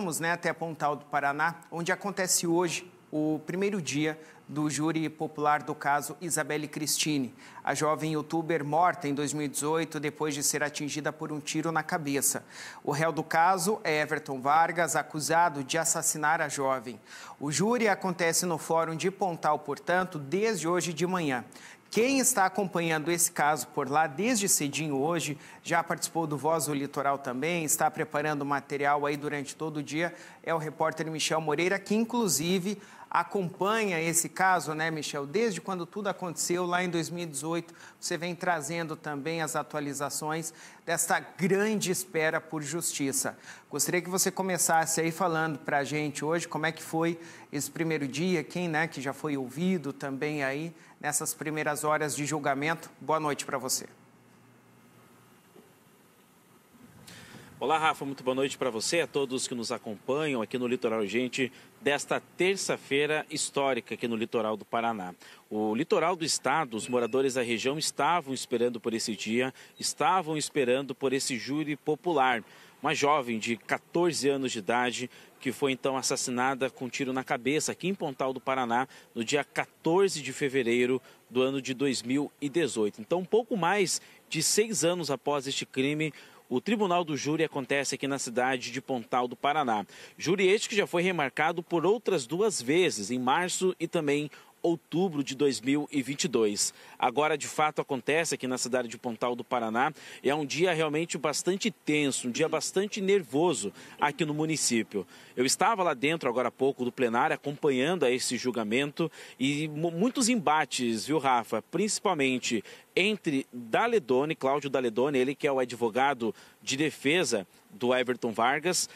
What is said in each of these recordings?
Vamos né, até Pontal do Paraná, onde acontece hoje o primeiro dia do júri popular do caso Isabelle Cristine, a jovem youtuber morta em 2018 depois de ser atingida por um tiro na cabeça. O réu do caso é Everton Vargas, acusado de assassinar a jovem. O júri acontece no Fórum de Pontal, portanto, desde hoje de manhã. Quem está acompanhando esse caso por lá desde cedinho hoje, já participou do Voz do Litoral também, está preparando material aí durante todo o dia, é o repórter Michel Moreira, que inclusive acompanha esse caso, né, Michel? Desde quando tudo aconteceu, lá em 2018, você vem trazendo também as atualizações desta grande espera por justiça. Gostaria que você começasse aí falando para a gente hoje como é que foi esse primeiro dia, quem né, que já foi ouvido também aí nessas primeiras horas de julgamento. Boa noite para você. Olá, Rafa, muito boa noite para você, a todos que nos acompanham aqui no Litoral Gente desta terça-feira histórica aqui no litoral do Paraná. O litoral do estado, os moradores da região estavam esperando por esse dia, estavam esperando por esse júri popular. Uma jovem de 14 anos de idade que foi então assassinada com um tiro na cabeça aqui em Pontal do Paraná no dia 14 de fevereiro do ano de 2018. Então, um pouco mais de seis anos após este crime, o Tribunal do Júri acontece aqui na cidade de Pontal do Paraná. Júri este que já foi remarcado por outras duas vezes, em março e também outubro de 2022. Agora, de fato, acontece aqui na cidade de Pontal do Paraná. É um dia realmente bastante tenso, um dia bastante nervoso aqui no município. Eu estava lá dentro agora há pouco do plenário acompanhando a esse julgamento e muitos embates, viu, Rafa? Principalmente entre Daledone, Cláudio Daledone, ele que é o advogado de defesa do Everton Vargas,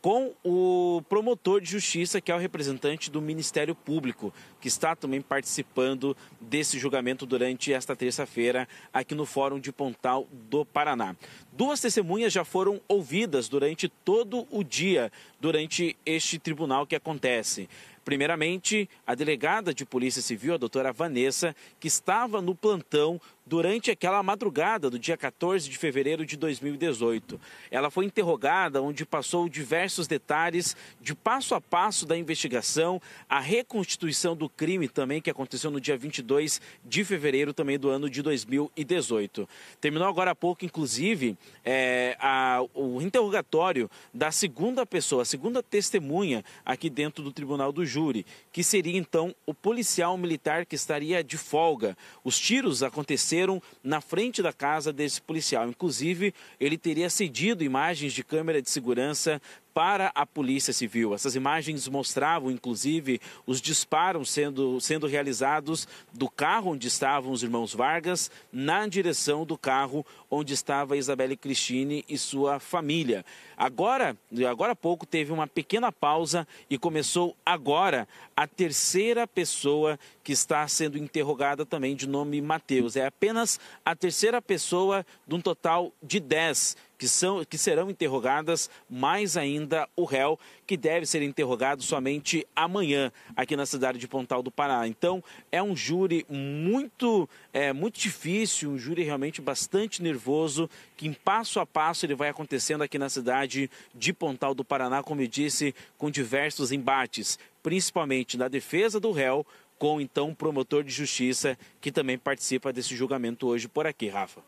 com o promotor de justiça, que é o representante do Ministério Público, que está também participando desse julgamento durante esta terça-feira aqui no Fórum de Pontal do Paraná. Duas testemunhas já foram ouvidas durante todo o dia, durante este tribunal que acontece. Primeiramente, a delegada de Polícia Civil, a doutora Vanessa, que estava no plantão durante aquela madrugada do dia 14 de fevereiro de 2018. Ela foi interrogada, onde passou diversos detalhes de passo a passo da investigação, a reconstituição do crime também, que aconteceu no dia 22 de fevereiro também do ano de 2018. Terminou agora há pouco, inclusive, é, a, o interrogatório da segunda pessoa, a segunda testemunha aqui dentro do Tribunal do júri, que seria então o policial militar que estaria de folga. Os tiros aconteceram na frente da casa desse policial. Inclusive, ele teria cedido imagens de câmera de segurança para a Polícia Civil. Essas imagens mostravam, inclusive, os disparos sendo, sendo realizados do carro onde estavam os irmãos Vargas na direção do carro onde estava Isabelle Cristine e sua família. Agora, agora há pouco, teve uma pequena pausa e começou agora a terceira pessoa que está sendo interrogada também, de nome Mateus. É apenas a terceira pessoa de um total de dez que, são, que serão interrogadas mais ainda o réu, que deve ser interrogado somente amanhã aqui na cidade de Pontal do Pará. Então, é um júri muito, é, muito difícil, um júri realmente bastante nervoso, que em passo a passo ele vai acontecendo aqui na cidade de Pontal do Paraná, como eu disse, com diversos embates, principalmente na defesa do réu, com então o promotor de justiça que também participa desse julgamento hoje por aqui, Rafa.